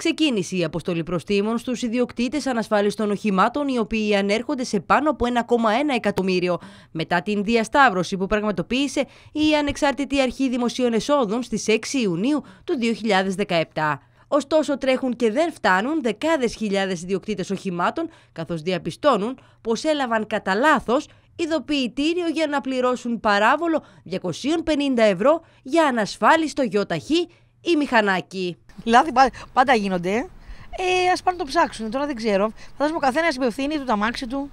ξεκίνησε η αποστολή προστήμων στους ιδιοκτήτες των οχημάτων, οι οποίοι ανέρχονται σε πάνω από 1,1 εκατομμύριο, μετά την διασταύρωση που πραγματοποίησε η Ανεξάρτητη Αρχή Δημοσίων Εσόδων στις 6 Ιουνίου του 2017. Ωστόσο, τρέχουν και δεν φτάνουν δεκάδες χιλιάδες ιδιοκτήτες οχημάτων, καθώς διαπιστώνουν πως έλαβαν κατά λάθος ειδοποιητήριο για να πληρώσουν παράβολο 250 ευρώ για ανασφάλιστο γιοταχή ή μηχανάκι. Λάθη πάντα γίνονται. Ε, Ας πάνε το ψάξουν. Τώρα δεν ξέρω. Φαντάζομαι ο καθένας υπευθύνει του τα του.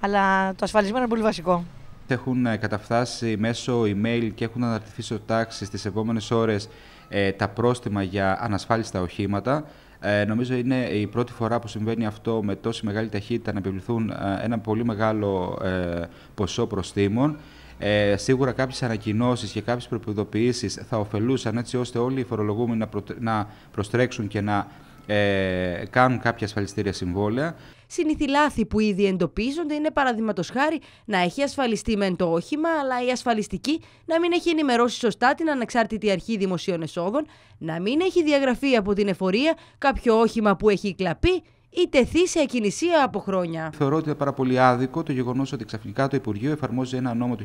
Αλλά το ασφαλισμένο είναι πολύ βασικό. Έχουν ε, καταφτάσει μέσω email και έχουν αναρτηθεί στο τάξη στις επόμενες ώρες ε, τα πρόστιμα για ανασφάλιστα οχήματα. Ε, νομίζω είναι η πρώτη φορά που συμβαίνει αυτό με τόση μεγάλη ταχύτητα να επιβληθούν ε, ένα πολύ μεγάλο ε, ποσό προστίμων. Ε, σίγουρα κάποιες ανακοινώσεις και κάποιες προειδοποιήσεις θα ωφελούσαν έτσι ώστε όλοι οι φορολογούμενοι να, προ, να προστρέξουν και να ε, κάνουν κάποια ασφαλιστήρια συμβόλαια. Συνήθι λάθη που ήδη εντοπίζονται είναι παραδείγματος χάρη να έχει ασφαλιστεί μεν το όχημα, αλλά η ασφαλιστική να μην έχει ενημερώσει σωστά την ανεξάρτητη αρχή δημοσίων εσόδων, να μην έχει διαγραφεί από την εφορία κάποιο όχημα που έχει κλαπεί ή τεθεί σε ακινησία από χρόνια. Θεωρώ ότι είναι πάρα πολύ άδικο το γεγονός ότι ξαφνικά το Υπουργείο εφαρμόζει ένα νόμο του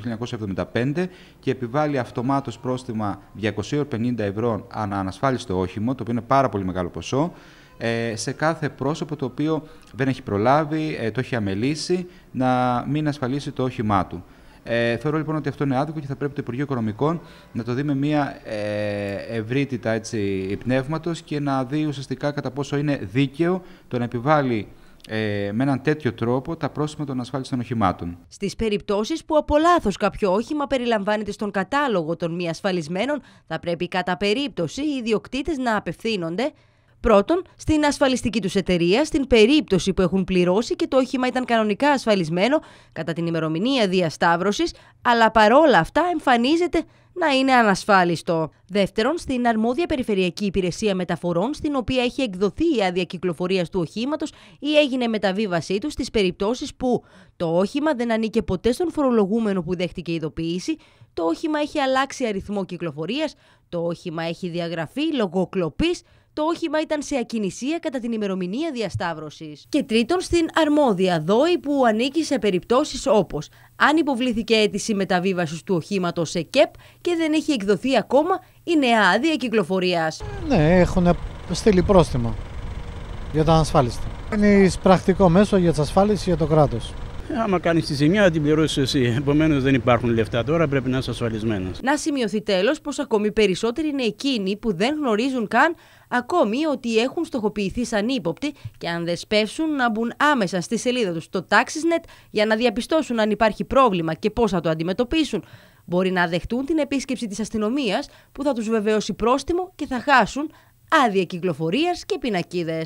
1975 και επιβάλλει αυτομάτως πρόστιμα 250 ευρώ ανά ανασφάλιστο όχημα, το οποίο είναι πάρα πολύ μεγάλο ποσό, ε, σε κάθε πρόσωπο το οποίο δεν έχει προλάβει, ε, το έχει αμελήσει, να μην ασφαλίσει το όχημά του. Ε, θεωρώ λοιπόν ότι αυτό είναι άδικο και θα πρέπει το Υπουργείο Οικονομικών να το δει με μια ε, ευρύτητα έτσι, πνεύματος και να δει ουσιαστικά κατά πόσο είναι δίκαιο το να επιβάλλει ε, με έναν τέτοιο τρόπο τα πρόσημα των ασφάλιστων οχημάτων. Στις περιπτώσεις που από λάθος κάποιο όχημα περιλαμβάνεται στον κατάλογο των μη ασφαλισμένων, θα πρέπει κατά περίπτωση οι ιδιοκτήτες να απευθύνονται Πρώτον, στην ασφαλιστική τους εταιρεία, στην περίπτωση που έχουν πληρώσει και το όχημα ήταν κανονικά ασφαλισμένο κατά την ημερομηνία διασταύρωσης, αλλά παρόλα αυτά εμφανίζεται να είναι ανασφάλιστο. Δεύτερον, στην αρμόδια περιφερειακή υπηρεσία μεταφορών, στην οποία έχει εκδοθεί η άδεια κυκλοφορίας του οχήματος ή έγινε μεταβίβασή τους στις περιπτώσεις που το όχημα δεν ανήκε ποτέ στον φορολογούμενο που δέχτηκε ειδοποίηση, το όχημα έχει αλλάξει αριθμό κυκλοφορίας, το όχημα έχει διαγραφεί, λογοκλοπής, το όχημα ήταν σε ακινησία κατά την ημερομηνία διασταύρωσης. Και τρίτον, στην αρμόδια δόη που ανήκει σε περιπτώσεις όπως αν υποβλήθηκε αίτηση μεταβίβασης του οχήματος σε ΚΕΠ και δεν έχει εκδοθεί ακόμα η νέα άδεια κυκλοφορίας. Ναι, έχουν στείλει πρόστιμα για τα ανασφάλιστα. Είναι πρακτικό μέσο για τις ασφάλιση για το κράτος. Άμα κάνεις τη ζημιά, την πληρώσεις εσύ. Επομένως, δεν υπάρχουν λεφτά τώρα, πρέπει να είσαι ασφαλισμένος. Να σημειωθεί τέλος πως ακόμη περισσότεροι είναι εκείνοι που δεν γνωρίζουν καν ακόμη ότι έχουν στοχοποιηθεί σαν ύποπτοι και αν δεσπεύσουν να μπουν άμεσα στη σελίδα τους στο Taxisnet για να διαπιστώσουν αν υπάρχει πρόβλημα και πώς θα το αντιμετωπίσουν. Μπορεί να δεχτούν την επίσκεψη της αστυνομίας που θα τους βεβαιώσει πρόστιμο και θα χάσουν άδεια κυκλοφορίας και πινακίδες.